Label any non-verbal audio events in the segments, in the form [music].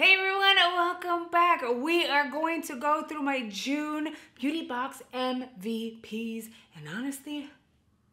Hey everyone, welcome back. We are going to go through my June Beauty Box MVPs. And honestly,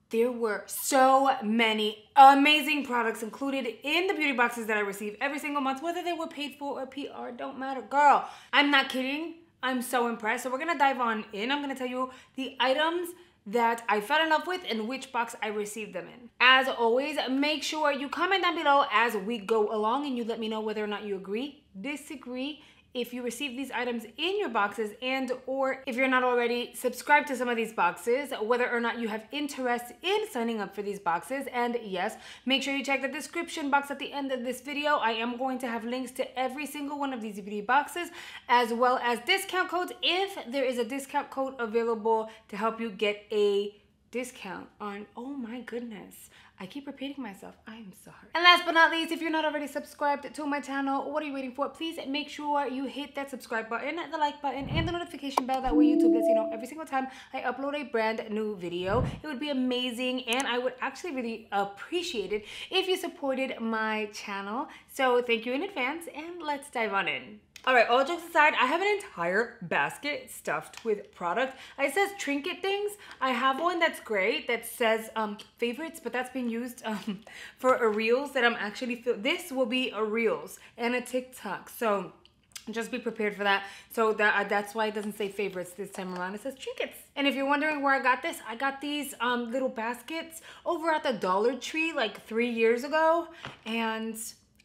there were so many amazing products included in the beauty boxes that I receive every single month, whether they were paid for or PR, don't matter. Girl, I'm not kidding. I'm so impressed. So we're gonna dive on in. I'm gonna tell you the items that I fell in love with and which box I received them in. As always, make sure you comment down below as we go along and you let me know whether or not you agree, disagree, if you receive these items in your boxes and or if you're not already subscribed to some of these boxes, whether or not you have interest in signing up for these boxes. And yes, make sure you check the description box at the end of this video. I am going to have links to every single one of these DVD boxes as well as discount codes if there is a discount code available to help you get a discount on, oh my goodness. I keep repeating myself. I'm sorry. And last but not least, if you're not already subscribed to my channel, what are you waiting for? Please make sure you hit that subscribe button, the like button, and the notification bell. That way YouTube lets you know every single time I upload a brand new video. It would be amazing and I would actually really appreciate it if you supported my channel. So thank you in advance and let's dive on in. All right, all jokes aside, I have an entire basket stuffed with product. I says trinket things. I have one that's great that says um, favorites, but that's been used [laughs] um, for a reels that I'm actually, this will be a reels and a TikTok. So just be prepared for that. So that uh, that's why it doesn't say favorites this time around. It says trinkets. And if you're wondering where I got this, I got these um, little baskets over at the Dollar Tree like three years ago. And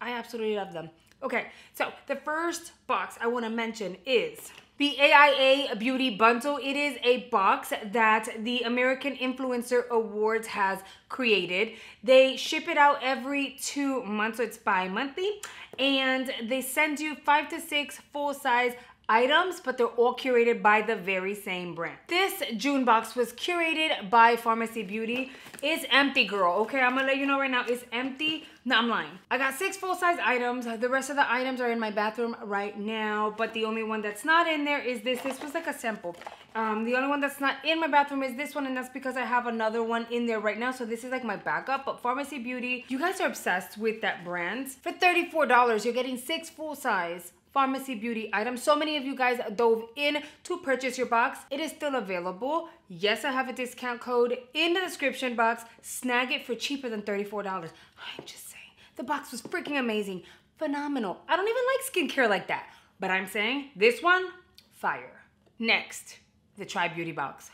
I absolutely love them. Okay, so the first box I want to mention is the AIA Beauty Bundle. It is a box that the American Influencer Awards has created. They ship it out every two months, so it's bi-monthly, and they send you five to six full-size items, but they're all curated by the very same brand. This June box was curated by Pharmacy Beauty. It's empty, girl, okay? I'm gonna let you know right now, it's empty. No, I'm lying. I got six full-size items. The rest of the items are in my bathroom right now, but the only one that's not in there is this. This was like a sample. Um, the only one that's not in my bathroom is this one, and that's because I have another one in there right now, so this is like my backup, but Pharmacy Beauty, you guys are obsessed with that brand. For $34, you're getting six full-size pharmacy beauty items. So many of you guys dove in to purchase your box. It is still available. Yes, I have a discount code in the description box. Snag it for cheaper than $34. I'm just saying, the box was freaking amazing, phenomenal. I don't even like skincare like that, but I'm saying this one, fire. Next, the Try Beauty Box.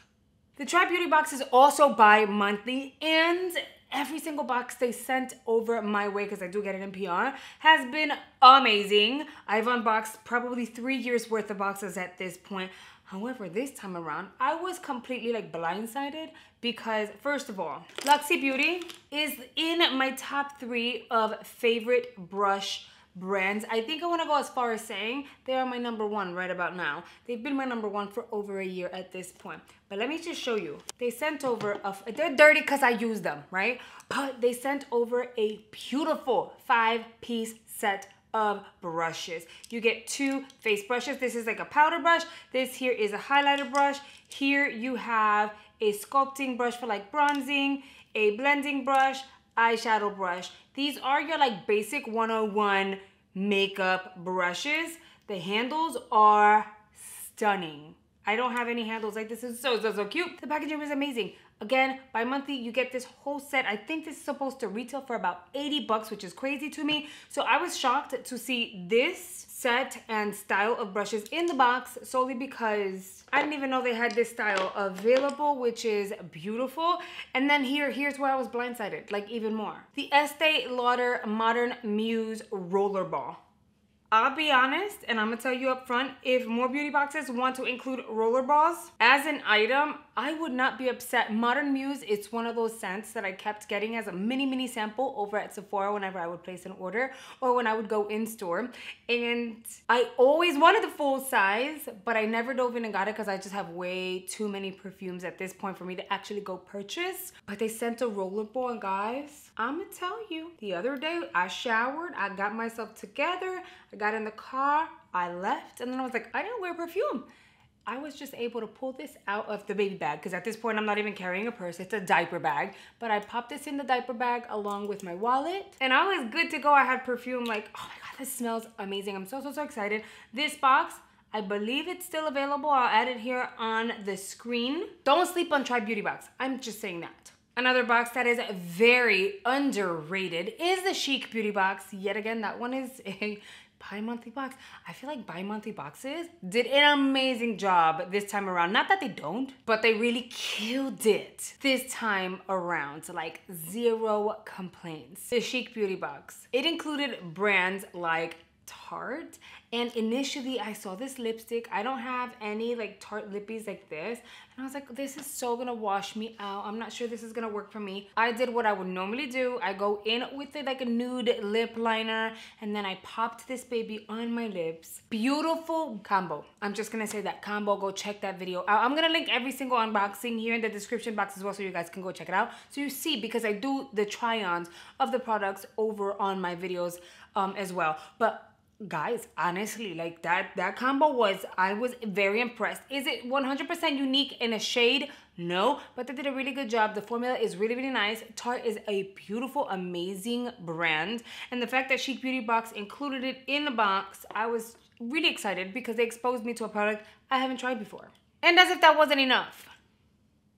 The Try Beauty Box is also bi-monthly and every single box they sent over my way because I do get it in PR has been amazing. I've unboxed probably three years worth of boxes at this point. However, this time around, I was completely like blindsided because first of all, Luxie Beauty is in my top three of favorite brush brands. I think I want to go as far as saying they are my number one right about now. They've been my number one for over a year at this point. But let me just show you. They sent over a, they're dirty because I use them, right? But they sent over a beautiful five piece set of brushes. You get two face brushes. This is like a powder brush. This here is a highlighter brush. Here you have a sculpting brush for like bronzing, a blending brush, eyeshadow brush. These are your like basic 101 makeup brushes. The handles are stunning. I don't have any handles like this is so, so, so cute. The packaging was amazing. Again, bi-monthly, you get this whole set. I think this is supposed to retail for about 80 bucks, which is crazy to me. So I was shocked to see this set and style of brushes in the box solely because I didn't even know they had this style available, which is beautiful. And then here, here's where I was blindsided, like even more. The Estee Lauder Modern Muse Rollerball. I'll be honest, and I'm gonna tell you up front, if more beauty boxes want to include roller balls as an item, I would not be upset. Modern Muse, it's one of those scents that I kept getting as a mini, mini sample over at Sephora whenever I would place an order or when I would go in store. And I always wanted the full size, but I never dove in and got it because I just have way too many perfumes at this point for me to actually go purchase. But they sent a roller ball, and guys, I'm gonna tell you, the other day I showered, I got myself together, I got in the car, I left, and then I was like, I didn't wear perfume. I was just able to pull this out of the baby bag because at this point I'm not even carrying a purse, it's a diaper bag. But I popped this in the diaper bag along with my wallet and I was good to go. I had perfume like, oh my God, this smells amazing. I'm so, so, so excited. This box, I believe it's still available. I'll add it here on the screen. Don't sleep on Try Beauty Box. I'm just saying that. Another box that is very underrated is the Chic Beauty Box. Yet again, that one is [laughs] a bi-monthly box. I feel like bi-monthly boxes did an amazing job this time around. Not that they don't, but they really killed it this time around. Like zero complaints. The Chic Beauty Box. It included brands like Tarte and initially I saw this lipstick I don't have any like Tarte lippies like this and I was like this is so gonna wash me out I'm not sure this is gonna work for me I did what I would normally do I go in with it like a nude lip liner and then I popped this baby on my lips beautiful combo I'm just gonna say that combo go check that video out I'm gonna link every single unboxing here in the description box as well so you guys can go check it out so you see because I do the try-ons of the products over on my videos um, as well but guys honestly like that that combo was i was very impressed is it 100% unique in a shade no but they did a really good job the formula is really really nice tarte is a beautiful amazing brand and the fact that chic beauty box included it in the box i was really excited because they exposed me to a product i haven't tried before and as if that wasn't enough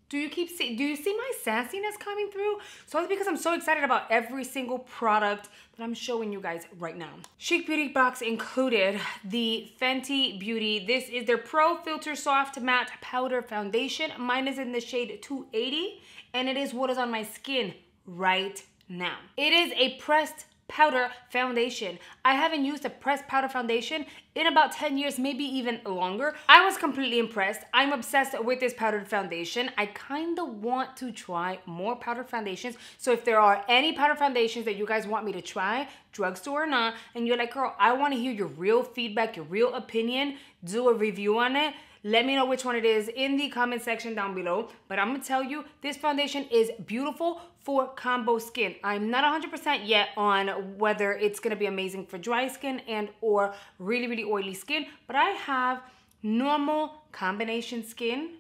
do you keep see do you see my sassiness coming through? So it's because I'm so excited about every single product that I'm showing you guys right now. Chic Beauty Box included the Fenty Beauty. This is their Pro Filter Soft Matte Powder Foundation. Mine is in the shade 280 and it is what is on my skin right now. It is a pressed powder foundation. I haven't used a pressed powder foundation in about 10 years, maybe even longer. I was completely impressed. I'm obsessed with this powdered foundation. I kind of want to try more powdered foundations. So if there are any powdered foundations that you guys want me to try, drugstore or not, and you're like, girl, I want to hear your real feedback, your real opinion, do a review on it, let me know which one it is in the comment section down below. But I'm gonna tell you, this foundation is beautiful for combo skin. I'm not 100% yet on whether it's gonna be amazing for dry skin and or really, really oily skin, but I have normal combination skin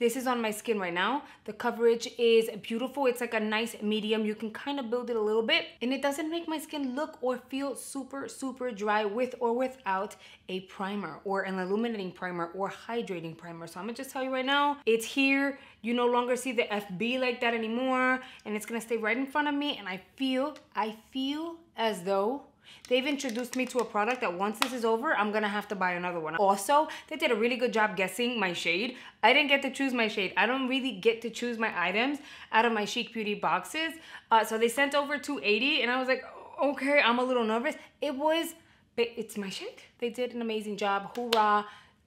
this is on my skin right now. The coverage is beautiful. It's like a nice medium. You can kind of build it a little bit and it doesn't make my skin look or feel super, super dry with or without a primer or an illuminating primer or hydrating primer. So I'm gonna just tell you right now, it's here. You no longer see the FB like that anymore and it's gonna stay right in front of me and I feel, I feel as though They've introduced me to a product that once this is over, I'm gonna have to buy another one. Also, they did a really good job guessing my shade. I didn't get to choose my shade. I don't really get to choose my items out of my Chic Beauty boxes. Uh, so they sent over 280 and I was like, okay, I'm a little nervous. It was, it's my shade. They did an amazing job, hoorah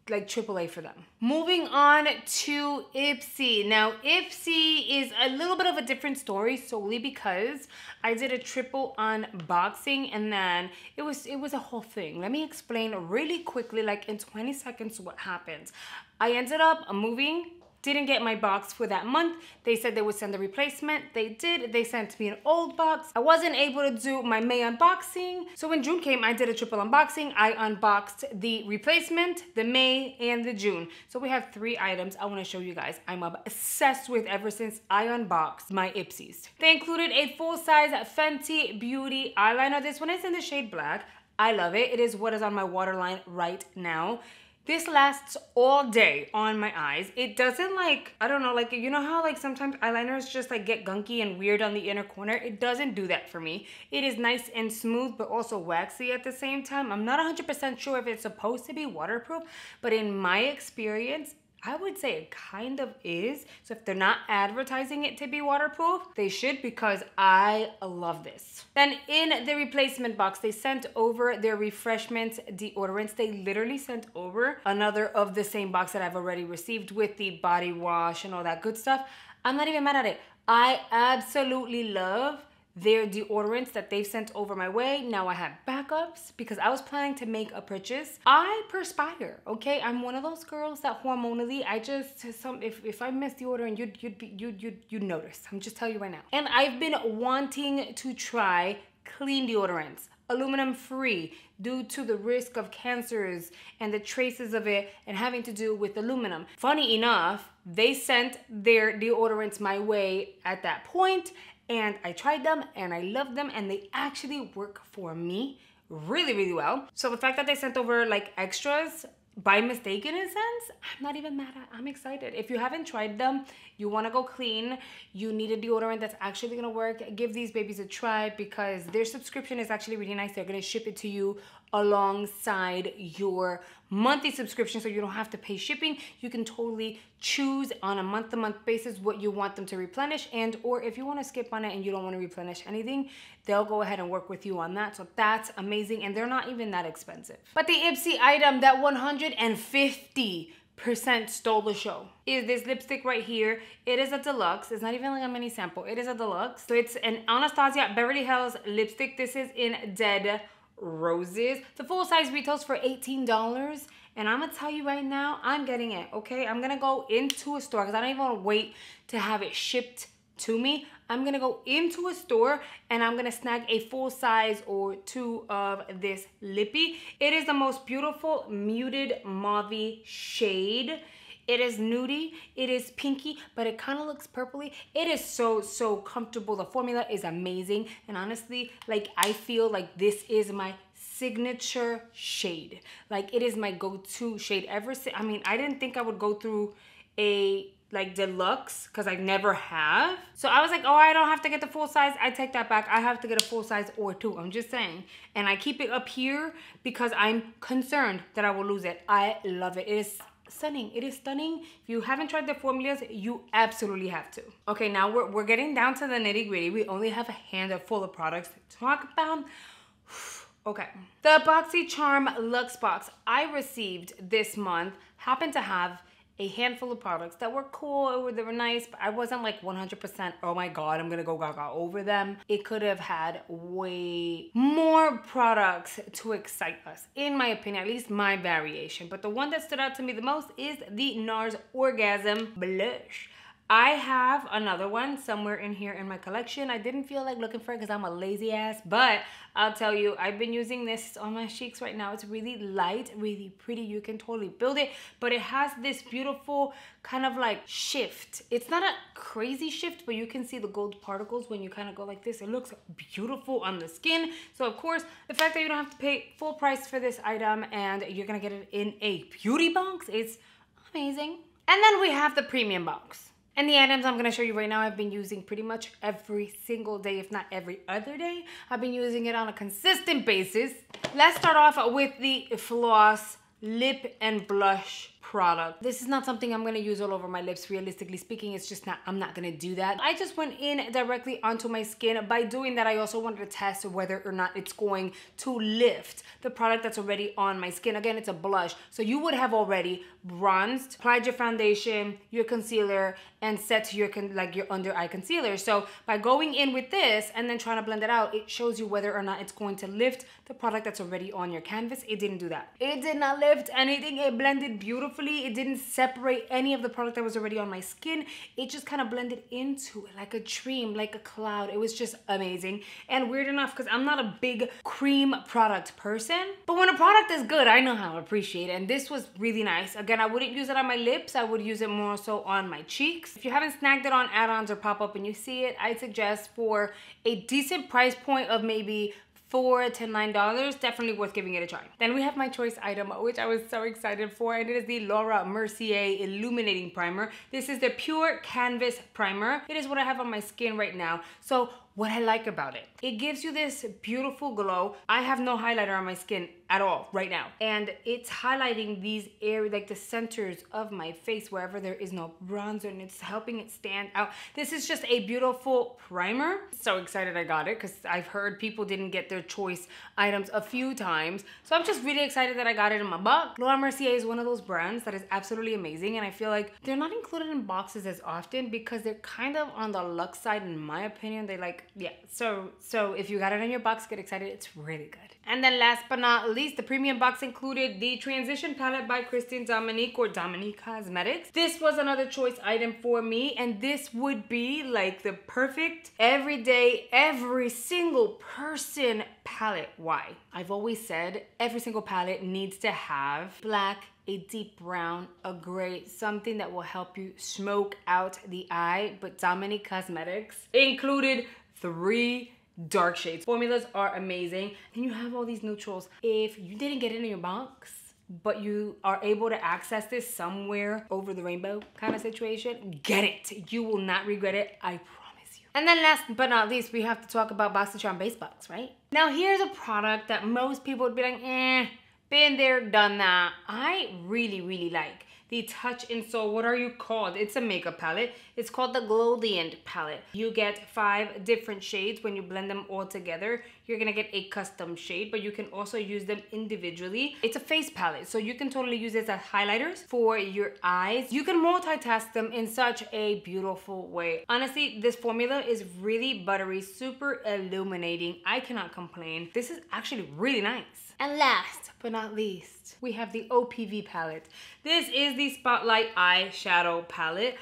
like AAA for them. Moving on to Ipsy. Now, Ipsy is a little bit of a different story solely because I did a triple unboxing and then it was it was a whole thing. Let me explain really quickly, like in 20 seconds, what happened. I ended up moving didn't get my box for that month. They said they would send a replacement. They did. They sent me an old box. I wasn't able to do my May unboxing. So when June came, I did a triple unboxing. I unboxed the replacement, the May, and the June. So we have three items I want to show you guys. I'm obsessed with ever since I unboxed my Ipsies. They included a full-size Fenty Beauty eyeliner. This one is in the shade black. I love it. It is what is on my waterline right now. This lasts all day on my eyes. It doesn't like, I don't know, like you know how like sometimes eyeliners just like get gunky and weird on the inner corner? It doesn't do that for me. It is nice and smooth, but also waxy at the same time. I'm not 100% sure if it's supposed to be waterproof, but in my experience, I would say it kind of is. So if they're not advertising it to be waterproof, they should because I love this. Then in the replacement box, they sent over their refreshment deodorants. They literally sent over another of the same box that I've already received with the body wash and all that good stuff. I'm not even mad at it. I absolutely love their deodorants that they've sent over my way. Now I have backups because I was planning to make a purchase. I perspire, okay? I'm one of those girls that hormonally, I just, some if, if I miss and you'd, you'd, be, you'd, you'd, you'd notice. I'm just telling you right now. And I've been wanting to try clean deodorants aluminum free due to the risk of cancers and the traces of it and having to do with aluminum. Funny enough, they sent their deodorants my way at that point and I tried them and I love them and they actually work for me really, really well. So the fact that they sent over like extras by mistake in a sense, I'm not even mad at, I'm excited. If you haven't tried them, you wanna go clean, you need a deodorant that's actually gonna work, give these babies a try because their subscription is actually really nice. They're gonna ship it to you alongside your monthly subscription so you don't have to pay shipping. You can totally choose on a month-to-month basis what you want them to replenish and or if you want to skip on it and you don't want to replenish anything, they'll go ahead and work with you on that. So that's amazing and they're not even that expensive. But the Ipsy item, that 150 percent stole the show is this lipstick right here it is a deluxe it's not even like a mini sample it is a deluxe so it's an anastasia beverly hills lipstick this is in dead roses. The full size retails for $18. And I'm gonna tell you right now, I'm getting it, okay? I'm gonna go into a store because I don't even wanna wait to have it shipped to me. I'm gonna go into a store and I'm gonna snag a full size or two of this lippy. It is the most beautiful muted mauve shade. It is nudie, it is pinky, but it kind of looks purpley. It is so, so comfortable. The formula is amazing. And honestly, like I feel like this is my signature shade. Like it is my go-to shade ever since. I mean, I didn't think I would go through a like deluxe because I never have. So I was like, oh, I don't have to get the full size. I take that back. I have to get a full size or two. I'm just saying. And I keep it up here because I'm concerned that I will lose it. I love it. It is stunning it is stunning if you haven't tried the formulas you absolutely have to okay now we're, we're getting down to the nitty gritty we only have a handful of products to talk about [sighs] okay the boxycharm luxe box i received this month happened to have a handful of products that were cool, that were nice, but I wasn't like 100%, oh my God, I'm gonna go gaga over them. It could have had way more products to excite us, in my opinion, at least my variation. But the one that stood out to me the most is the NARS Orgasm Blush. I have another one somewhere in here in my collection. I didn't feel like looking for it because I'm a lazy ass, but I'll tell you, I've been using this on my cheeks right now. It's really light, really pretty. You can totally build it, but it has this beautiful kind of like shift. It's not a crazy shift, but you can see the gold particles when you kind of go like this. It looks beautiful on the skin. So of course, the fact that you don't have to pay full price for this item and you're gonna get it in a beauty box, it's amazing. And then we have the premium box. And the items I'm gonna show you right now, I've been using pretty much every single day, if not every other day. I've been using it on a consistent basis. Let's start off with the Floss Lip and Blush product. This is not something I'm gonna use all over my lips, realistically speaking. It's just not, I'm not gonna do that. I just went in directly onto my skin. By doing that, I also wanted to test whether or not it's going to lift the product that's already on my skin. Again, it's a blush. So you would have already bronzed, applied your foundation, your concealer, and set your like your under eye concealer. So by going in with this and then trying to blend it out, it shows you whether or not it's going to lift the product that's already on your canvas. It didn't do that. It did not lift anything. It blended beautifully Thankfully, it didn't separate any of the product that was already on my skin. It just kind of blended into it like a dream, like a cloud. It was just amazing. And weird enough, because I'm not a big cream product person, but when a product is good, I know how to appreciate it. And this was really nice. Again, I wouldn't use it on my lips. I would use it more so on my cheeks. If you haven't snagged it on add-ons or pop-up and you see it, I suggest for a decent price point of maybe for $10, definitely worth giving it a try. Then we have my choice item, which I was so excited for, and it is the Laura Mercier Illuminating Primer. This is the Pure Canvas Primer. It is what I have on my skin right now. So what I like about it. It gives you this beautiful glow. I have no highlighter on my skin at all right now. And it's highlighting these areas, like the centers of my face, wherever there is no bronzer and it's helping it stand out. This is just a beautiful primer. So excited I got it because I've heard people didn't get their choice items a few times. So I'm just really excited that I got it in my box. Laura Mercier is one of those brands that is absolutely amazing. And I feel like they're not included in boxes as often because they're kind of on the luxe side in my opinion. They like yeah so so if you got it on your box get excited it's really good and then last but not least the premium box included the transition palette by christine dominique or dominique cosmetics this was another choice item for me and this would be like the perfect everyday every single person palette. Why? I've always said every single palette needs to have black, a deep brown, a gray, something that will help you smoke out the eye. But Dominique Cosmetics included three dark shades. Formulas are amazing. And you have all these neutrals. If you didn't get it in your box, but you are able to access this somewhere over the rainbow kind of situation, get it. You will not regret it. I promise and then last but not least, we have to talk about BoxyCharm Basebox, right? Now here's a product that most people would be like, eh, been there, done that. I really, really like the Touch and Soul, what are you called? It's a makeup palette. It's called the Glowdient palette. You get five different shades when you blend them all together you're gonna get a custom shade, but you can also use them individually. It's a face palette, so you can totally use this as highlighters for your eyes. You can multitask them in such a beautiful way. Honestly, this formula is really buttery, super illuminating. I cannot complain. This is actually really nice. And last but not least, we have the OPV palette. This is the Spotlight Eyeshadow palette.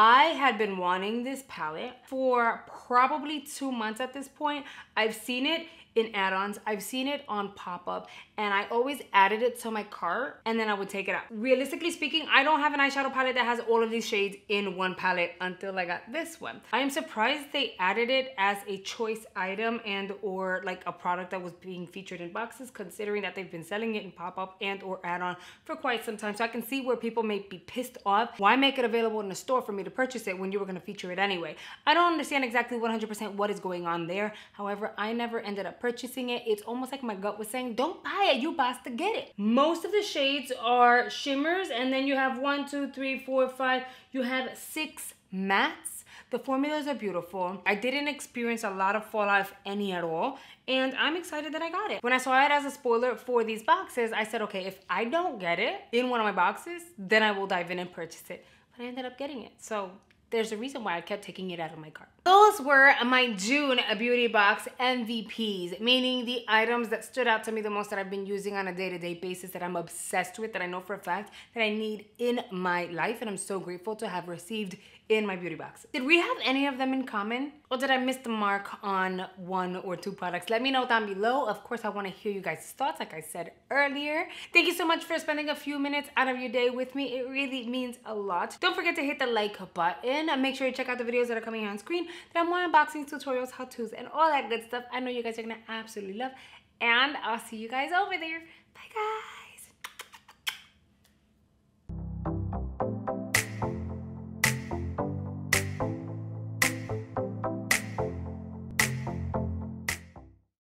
I had been wanting this palette for probably two months at this point. I've seen it in add-ons. I've seen it on pop-up and I always added it to my cart and then I would take it out. Realistically speaking, I don't have an eyeshadow palette that has all of these shades in one palette until I got this one. I am surprised they added it as a choice item and or like a product that was being featured in boxes considering that they've been selling it in pop-up and or add-on for quite some time. So I can see where people may be pissed off. Why make it available in a store for me to purchase it when you were gonna feature it anyway? I don't understand exactly 100% what is going on there. However, I never ended up purchasing purchasing it, it's almost like my gut was saying, don't buy it, you basta get it. Most of the shades are shimmers and then you have one, two, three, four, five, you have six mattes. The formulas are beautiful. I didn't experience a lot of fallout, if any at all, and I'm excited that I got it. When I saw it as a spoiler for these boxes, I said, okay, if I don't get it in one of my boxes, then I will dive in and purchase it. But I ended up getting it, so there's a reason why I kept taking it out of my cart. Those were my June beauty box MVPs, meaning the items that stood out to me the most that I've been using on a day-to-day -day basis that I'm obsessed with, that I know for a fact that I need in my life. And I'm so grateful to have received in my beauty box. Did we have any of them in common? Or did I miss the mark on one or two products? Let me know down below. Of course, I wanna hear you guys' thoughts, like I said earlier. Thank you so much for spending a few minutes out of your day with me. It really means a lot. Don't forget to hit the like button. Make sure you check out the videos that are coming here on screen. There are more unboxings, tutorials, how-tos, and all that good stuff. I know you guys are gonna absolutely love. And I'll see you guys over there. Bye, guys.